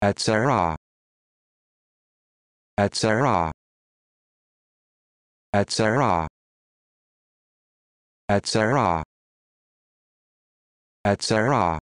etc etc etc etc etc